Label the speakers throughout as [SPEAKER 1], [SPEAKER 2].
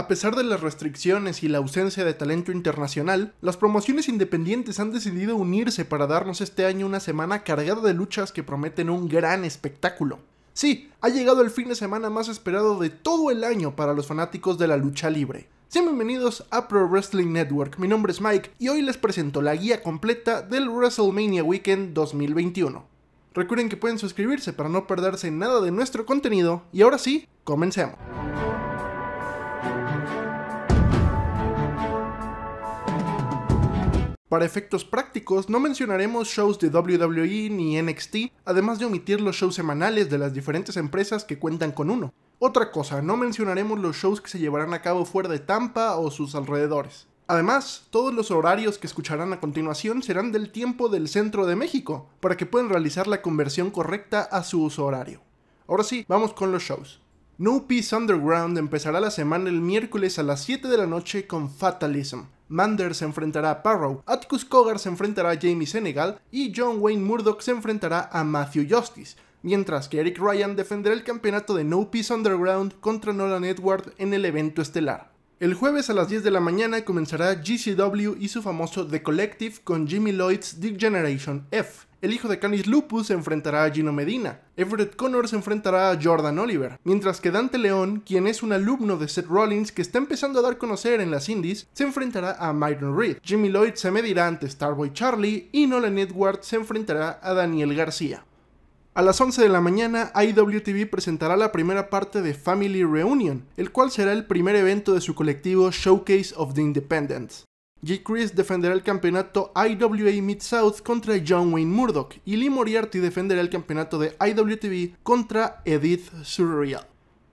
[SPEAKER 1] a pesar de las restricciones y la ausencia de talento internacional, las promociones independientes han decidido unirse para darnos este año una semana cargada de luchas que prometen un gran espectáculo. Sí, ha llegado el fin de semana más esperado de todo el año para los fanáticos de la lucha libre. Sean bienvenidos a Pro Wrestling Network, mi nombre es Mike y hoy les presento la guía completa del WrestleMania Weekend 2021. Recuerden que pueden suscribirse para no perderse nada de nuestro contenido y ahora sí, comencemos. Para efectos prácticos, no mencionaremos shows de WWE ni NXT, además de omitir los shows semanales de las diferentes empresas que cuentan con uno. Otra cosa, no mencionaremos los shows que se llevarán a cabo fuera de Tampa o sus alrededores. Además, todos los horarios que escucharán a continuación serán del tiempo del centro de México, para que puedan realizar la conversión correcta a su uso horario. Ahora sí, vamos con los shows. No Peace Underground empezará la semana el miércoles a las 7 de la noche con Fatalism. Mander se enfrentará a Parrow, Atticus Cogar se enfrentará a Jamie Senegal y John Wayne Murdoch se enfrentará a Matthew Justice, mientras que Eric Ryan defenderá el campeonato de No Peace Underground contra Nolan Edward en el evento estelar. El jueves a las 10 de la mañana comenzará GCW y su famoso The Collective con Jimmy Lloyd's Generation F el hijo de Canis Lupus se enfrentará a Gino Medina, Everett Connor se enfrentará a Jordan Oliver, mientras que Dante León, quien es un alumno de Seth Rollins que está empezando a dar conocer en las indies, se enfrentará a Myron Reed, Jimmy Lloyd se medirá ante Starboy Charlie y Nolan Edwards se enfrentará a Daniel García. A las 11 de la mañana, IWTV e presentará la primera parte de Family Reunion, el cual será el primer evento de su colectivo Showcase of the Independents. J. Chris defenderá el campeonato IWA Mid South contra John Wayne Murdoch y Lee Moriarty defenderá el campeonato de IWTV contra Edith Surreal.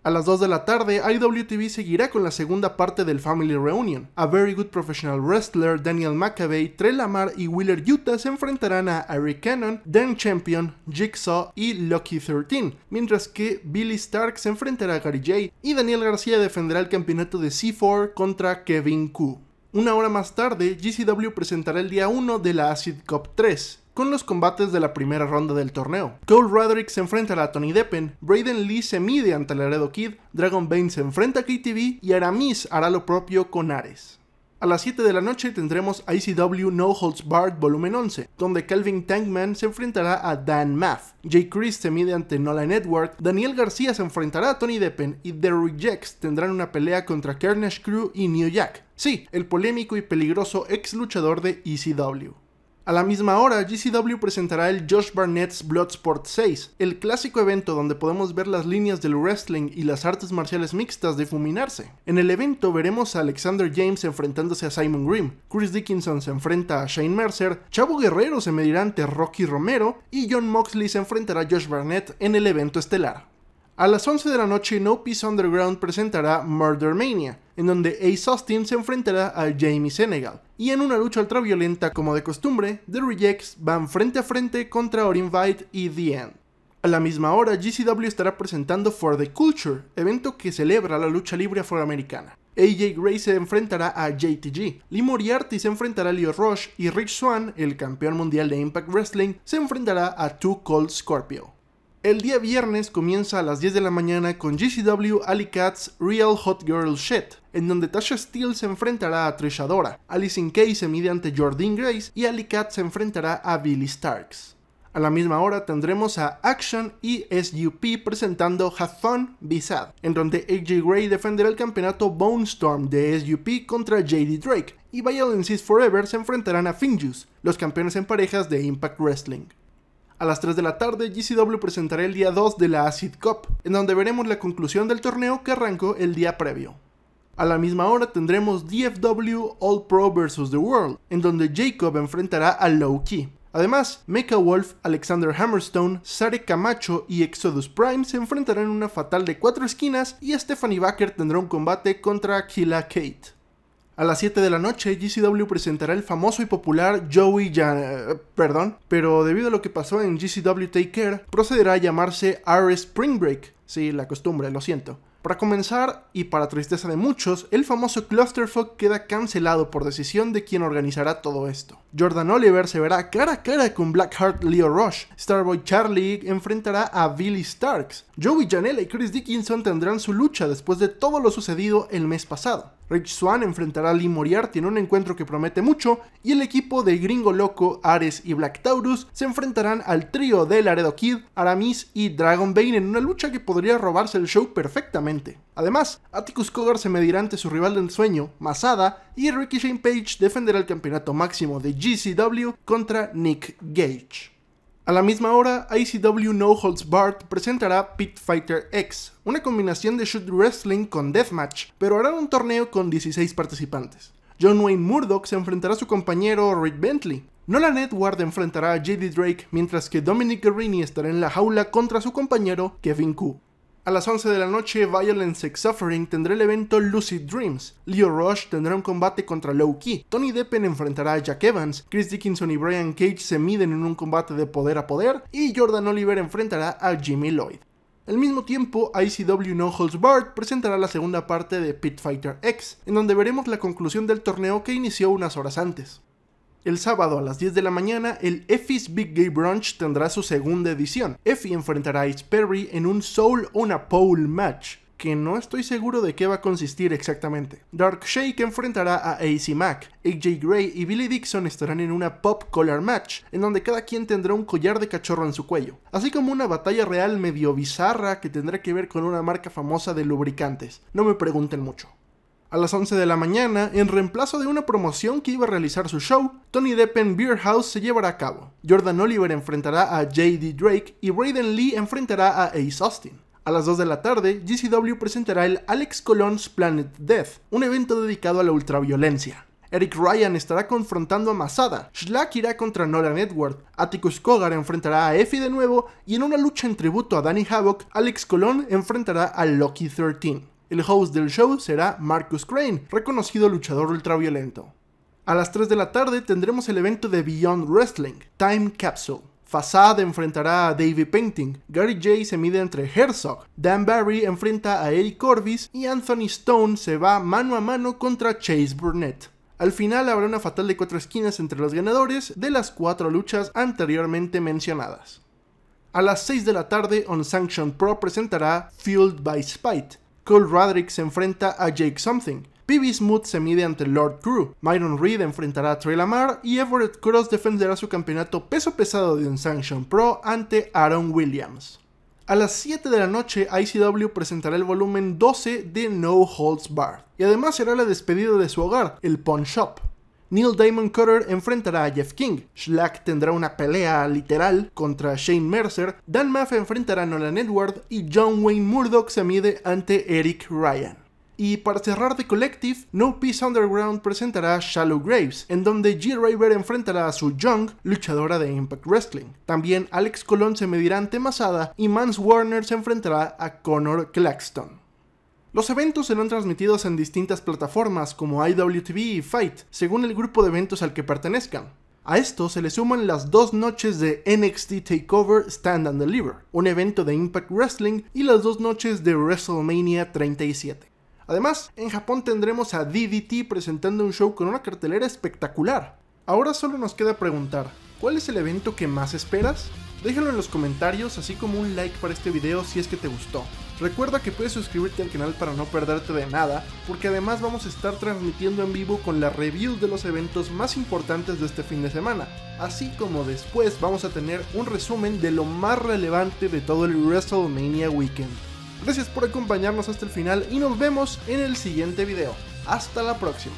[SPEAKER 1] A las 2 de la tarde, IWTV seguirá con la segunda parte del Family Reunion. A Very Good Professional Wrestler, Daniel McAvey, Trey Lamar y Wheeler Utah se enfrentarán a Eric Cannon, Dan Champion, Jigsaw y Lucky 13, mientras que Billy Stark se enfrentará a Gary Jay y Daniel García defenderá el campeonato de C4 contra Kevin Koo. Una hora más tarde, GCW presentará el día 1 de la Acid Cup 3, con los combates de la primera ronda del torneo. Cole Roderick se enfrenta a Tony Deppen, Braden Lee se mide ante Laredo Kid, Dragon Bane se enfrenta a KTV y Aramis hará lo propio con Ares. A las 7 de la noche tendremos ICW No Holds Barred Volumen 11, donde Calvin Tankman se enfrentará a Dan Math, Jay Chris se mide ante Nolan Edward, Daniel García se enfrentará a Tony Deppen y The Rejects tendrán una pelea contra Carnage Crew y New Jack. Sí, el polémico y peligroso ex luchador de ECW. A la misma hora, GCW presentará el Josh Barnett's Bloodsport 6, el clásico evento donde podemos ver las líneas del wrestling y las artes marciales mixtas difuminarse. En el evento veremos a Alexander James enfrentándose a Simon Grimm, Chris Dickinson se enfrenta a Shane Mercer, Chavo Guerrero se medirá ante Rocky Romero y John Moxley se enfrentará a Josh Barnett en el evento estelar. A las 11 de la noche, No Peace Underground presentará Murder Mania, en donde Ace Austin se enfrentará a Jamie Senegal, y en una lucha ultraviolenta como de costumbre, The Rejects van frente a frente contra Orinvite y The End. A la misma hora, GCW estará presentando For the Culture, evento que celebra la lucha libre afroamericana. AJ Gray se enfrentará a JTG, Lee Moriarty se enfrentará a Leo Rush y Rich Swan, el campeón mundial de Impact Wrestling, se enfrentará a Two Cold Scorpio. El día viernes comienza a las 10 de la mañana con GCW Alicat's Cat's Real Hot Girl Shit, en donde Tasha Steele se enfrentará a Trisha Dora, Alice in se mide ante Jordyn Grace y Alicat se enfrentará a Billy Starks. A la misma hora tendremos a Action y SUP presentando Hazon Bizad, en donde AJ Gray defenderá el campeonato Bone Storm de SUP contra JD Drake y Violence Forever se enfrentarán a finjus los campeones en parejas de Impact Wrestling. A las 3 de la tarde, GCW presentará el día 2 de la Acid Cup, en donde veremos la conclusión del torneo que arrancó el día previo. A la misma hora tendremos DFW All Pro vs. The World, en donde Jacob enfrentará a Low Además, Mecha Wolf, Alexander Hammerstone, Sare Camacho y Exodus Prime se enfrentarán en una fatal de cuatro esquinas y Stephanie Baker tendrá un combate contra Killa Kate. A las 7 de la noche, GCW presentará el famoso y popular Joey Jan... Eh, perdón, pero debido a lo que pasó en GCW Take Care, procederá a llamarse R Spring Break. Sí, la costumbre, lo siento. Para comenzar, y para tristeza de muchos, el famoso Clusterfuck queda cancelado por decisión de quien organizará todo esto. Jordan Oliver se verá cara a cara con Blackheart Leo Rush, Starboy Charlie enfrentará a Billy Starks, Joey Janela y Chris Dickinson tendrán su lucha después de todo lo sucedido el mes pasado. Rich Swan enfrentará a Lee Moriarty en un encuentro que promete mucho y el equipo de Gringo Loco, Ares y Black Taurus se enfrentarán al trío de Laredo Kid, Aramis y Dragon Bane en una lucha que podría robarse el show perfectamente. Además, Atticus Cogar se medirá ante su rival de ensueño, Masada, y Ricky Shane Page defenderá el campeonato máximo de GCW contra Nick Gage. A la misma hora, ICW No Holds Barred presentará Pit Fighter X, una combinación de shoot wrestling con deathmatch, pero hará un torneo con 16 participantes. John Wayne Murdoch se enfrentará a su compañero Rick Bentley. Nolan Edward enfrentará a JD Drake, mientras que Dominic Guerrini estará en la jaula contra su compañero Kevin Koo. A las 11 de la noche, Violence X Suffering tendrá el evento Lucid Dreams. Leo Rush tendrá un combate contra Low Tony Deppen enfrentará a Jack Evans. Chris Dickinson y Brian Cage se miden en un combate de poder a poder. Y Jordan Oliver enfrentará a Jimmy Lloyd. Al mismo tiempo, ICW No Holds presentará la segunda parte de Pit Fighter X, en donde veremos la conclusión del torneo que inició unas horas antes. El sábado a las 10 de la mañana, el Effie's Big Gay Brunch tendrá su segunda edición. Effie enfrentará a Ace Perry en un Soul on a Pole match que no estoy seguro de qué va a consistir exactamente. Dark Shake enfrentará a AC Mac, AJ Gray y Billy Dixon estarán en una Pop Collar Match, en donde cada quien tendrá un collar de cachorro en su cuello, así como una batalla real medio bizarra que tendrá que ver con una marca famosa de lubricantes. No me pregunten mucho. A las 11 de la mañana, en reemplazo de una promoción que iba a realizar su show, Tony Depp en Beer House se llevará a cabo. Jordan Oliver enfrentará a J.D. Drake y Braden Lee enfrentará a Ace Austin. A las 2 de la tarde, GCW presentará el Alex Colóns Planet Death, un evento dedicado a la ultraviolencia. Eric Ryan estará confrontando a Masada, Schlack irá contra Nolan Edward, Atticus Kogar enfrentará a Effie de nuevo y en una lucha en tributo a Danny Havoc, Alex Colón enfrentará a Loki 13. El host del show será Marcus Crane, reconocido luchador ultraviolento. A las 3 de la tarde tendremos el evento de Beyond Wrestling, Time Capsule. Fassad enfrentará a Davey Painting, Gary Jay se mide entre Herzog, Dan Barry enfrenta a Eric Corbis y Anthony Stone se va mano a mano contra Chase Burnett. Al final habrá una fatal de cuatro esquinas entre los ganadores de las cuatro luchas anteriormente mencionadas. A las 6 de la tarde, On Sanction Pro presentará Fueled by Spite, Cole Roderick se enfrenta a Jake Something. P.B. Smooth se mide ante Lord Crew, Myron Reed enfrentará a Trey Lamar y Everett Cross defenderá su campeonato peso pesado de Unsanction Pro ante Aaron Williams. A las 7 de la noche, ICW presentará el volumen 12 de No Holds Barred, y además será la despedida de su hogar, el Pawn Shop. Neil Diamond Cutter enfrentará a Jeff King, Schlack tendrá una pelea literal contra Shane Mercer, Dan Maff enfrentará a Nolan Edward y John Wayne Murdoch se mide ante Eric Ryan. Y para cerrar The Collective, No Peace Underground presentará Shallow Graves, en donde G. Raver enfrentará a Su Young, luchadora de Impact Wrestling. También Alex Colón se medirá ante Masada y Mans Warner se enfrentará a Connor Claxton. Los eventos serán transmitidos en distintas plataformas como IWTV y Fight, según el grupo de eventos al que pertenezcan. A esto se le suman las dos noches de NXT Takeover Stand and Deliver, un evento de Impact Wrestling, y las dos noches de WrestleMania 37. Además, en Japón tendremos a DDT presentando un show con una cartelera espectacular. Ahora solo nos queda preguntar, ¿cuál es el evento que más esperas? Déjalo en los comentarios, así como un like para este video si es que te gustó. Recuerda que puedes suscribirte al canal para no perderte de nada, porque además vamos a estar transmitiendo en vivo con la review de los eventos más importantes de este fin de semana, así como después vamos a tener un resumen de lo más relevante de todo el WrestleMania Weekend. Gracias por acompañarnos hasta el final y nos vemos en el siguiente video. Hasta la próxima.